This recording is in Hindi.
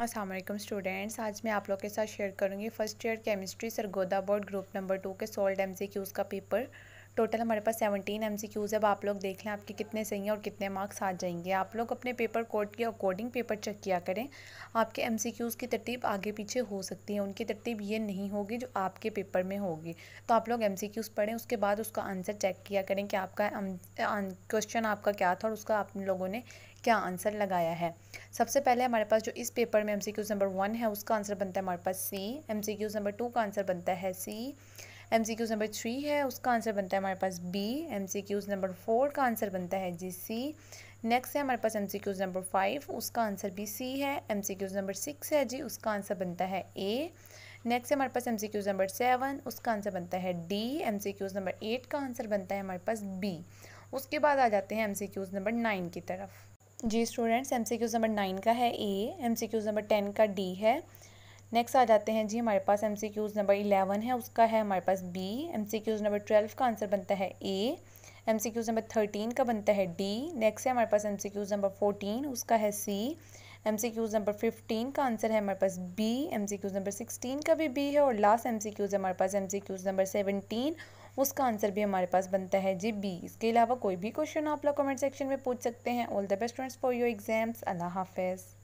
असलम स्टूडेंट्स आज मैं आप लोग के साथ शेयर करूँगी first year chemistry Sargodha board group number two के सोल्ड एम सी क्यूज़ का पेपर टोटल हमारे पास सेवनटीन एम सी क्यूज़ अब आप लोग देख लें आपके कितने सही हैं और कितने मार्क्स आ जाएंगे आप लोग अपने पेपर कोड के अकॉर्डिंग पेपर चेक किया करें आपके एम सी क्यूज़ की तरतीब आगे पीछे हो सकती है उनकी तरतीब ये नहीं होगी जो आपके पेपर में होगी तो आप लोग एम सी क्यूज़ पढ़ें उसके बाद उसका आंसर चेक किया करें कि आपका क्वेश्चन अं, आपका क्या था और उसका आप लोगों ने क्या आंसर लगाया है सबसे पहले हमारे पास जो इस पेपर में एम नंबर वन है उसका आंसर बनता है हमारे पास सी एम नंबर टू का आंसर बनता है सी एम नंबर थ्री है उसका आंसर बनता है हमारे पास बी एम नंबर फोर का आंसर बनता है जी सी नेक्स्ट है हमारे पास एम नंबर फाइव उसका आंसर भी सी है एम नंबर सिक्स है जी उसका आंसर बनता है ए नेक्स्ट है हमारे पास एम नंबर सेवन उसका आंसर बनता है डी एम नंबर एट का आंसर बनता है हमारे पास बी उसके बाद आ जाते हैं एम नंबर नाइन की तरफ जी students M C Qs number nine का है A M C Qs number ten का डी है नेक्स्ट आ जाते हैं जी हमारे पास M C Qs number eleven है उसका है हमारे पास B M C Qs number twelve का आंसर बनता है A M C Qs number thirteen का बनता है डी नेक्स्ट है हमारे पास M C Qs number fourteen उसका है सी M C Qs number fifteen का आंसर है हमारे पास B M C Qs number sixteen का भी बी है और लास्ट एम सी क्यूज़ हमारे पास M C Qs number seventeen उसका आंसर भी हमारे पास बनता है जी बी इसके अलावा कोई भी क्वेश्चन आप लोग कमेंट सेक्शन में पूछ सकते हैं all the best friends for your exams अल्लाह हाफिज़